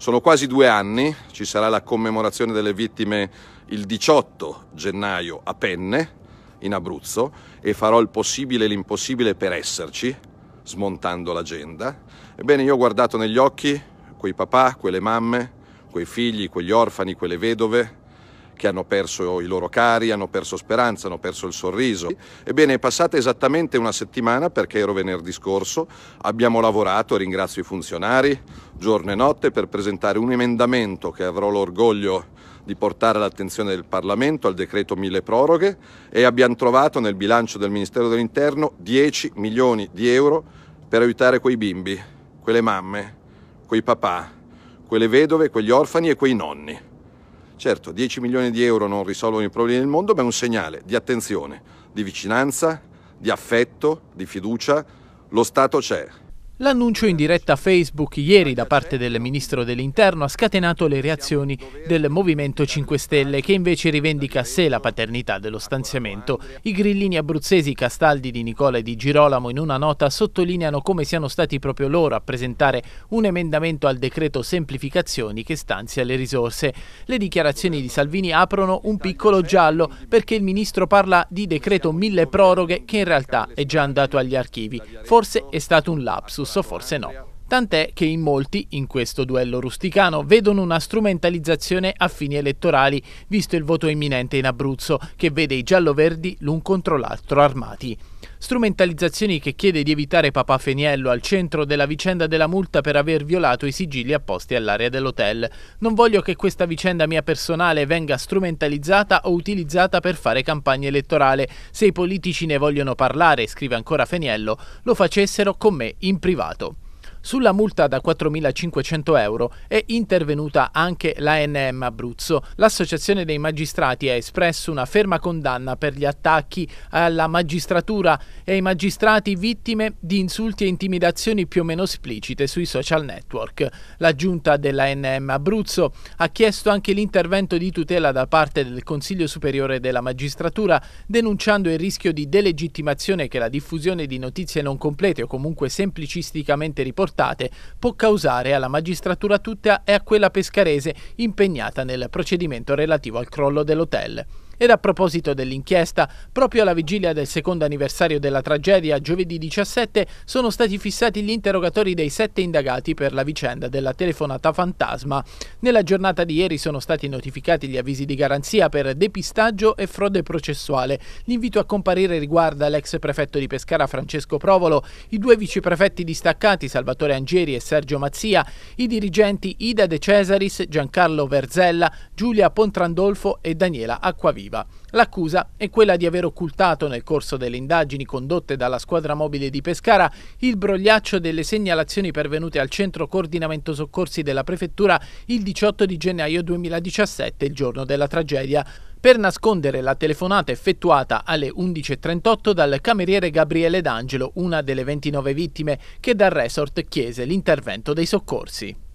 Sono quasi due anni, ci sarà la commemorazione delle vittime il 18 gennaio a Penne, in Abruzzo, e farò il possibile e l'impossibile per esserci, smontando l'agenda. Ebbene, io ho guardato negli occhi quei papà, quelle mamme, quei figli, quegli orfani, quelle vedove, che hanno perso i loro cari, hanno perso speranza, hanno perso il sorriso. Ebbene, è passata esattamente una settimana perché ero venerdì scorso, abbiamo lavorato, ringrazio i funzionari, giorno e notte per presentare un emendamento che avrò l'orgoglio di portare all'attenzione del Parlamento al decreto mille proroghe e abbiamo trovato nel bilancio del Ministero dell'Interno 10 milioni di euro per aiutare quei bimbi, quelle mamme, quei papà, quelle vedove, quegli orfani e quei nonni. Certo, 10 milioni di euro non risolvono i problemi del mondo, ma è un segnale di attenzione, di vicinanza, di affetto, di fiducia. Lo Stato c'è, L'annuncio in diretta Facebook ieri da parte del Ministro dell'Interno ha scatenato le reazioni del Movimento 5 Stelle che invece rivendica a sé la paternità dello stanziamento. I grillini abruzzesi Castaldi di Nicola e di Girolamo in una nota sottolineano come siano stati proprio loro a presentare un emendamento al decreto semplificazioni che stanzia le risorse. Le dichiarazioni di Salvini aprono un piccolo giallo perché il Ministro parla di decreto mille proroghe che in realtà è già andato agli archivi. Forse è stato un lapsus. So forse no. tant'è che in molti in questo duello rusticano vedono una strumentalizzazione a fini elettorali, visto il voto imminente in Abruzzo, che vede i giallo-verdi l'un contro l'altro armati. Strumentalizzazioni che chiede di evitare Papà Feniello al centro della vicenda della multa per aver violato i sigilli apposti all'area dell'hotel. Non voglio che questa vicenda mia personale venga strumentalizzata o utilizzata per fare campagna elettorale. Se i politici ne vogliono parlare, scrive ancora Feniello, lo facessero con me in privato. Sulla multa da 4.500 euro è intervenuta anche l'ANM Abruzzo. L'Associazione dei Magistrati ha espresso una ferma condanna per gli attacchi alla magistratura e ai magistrati vittime di insulti e intimidazioni più o meno esplicite sui social network. La giunta dell'ANM Abruzzo ha chiesto anche l'intervento di tutela da parte del Consiglio Superiore della Magistratura, denunciando il rischio di delegittimazione che la diffusione di notizie non complete o comunque semplicisticamente riportate riportate può causare alla magistratura tutta e a quella pescarese impegnata nel procedimento relativo al crollo dell'hotel. Ed a proposito dell'inchiesta, proprio alla vigilia del secondo anniversario della tragedia, giovedì 17, sono stati fissati gli interrogatori dei sette indagati per la vicenda della telefonata fantasma. Nella giornata di ieri sono stati notificati gli avvisi di garanzia per depistaggio e frode processuale. L'invito a comparire riguarda l'ex prefetto di Pescara Francesco Provolo, i due viceprefetti distaccati Salvatore Angieri e Sergio Mazzia, i dirigenti Ida De Cesaris, Giancarlo Verzella, Giulia Pontrandolfo e Daniela Acquaviva sportiva. L'accusa è quella di aver occultato nel corso delle indagini condotte dalla squadra mobile di Pescara il brogliaccio delle segnalazioni pervenute al centro coordinamento soccorsi della prefettura il 18 di gennaio 2017, il giorno della tragedia per nascondere la telefonata effettuata alle 11.38 dal cameriere Gabriele D'Angelo, una delle 29 vittime, che dal resort chiese l'intervento dei soccorsi.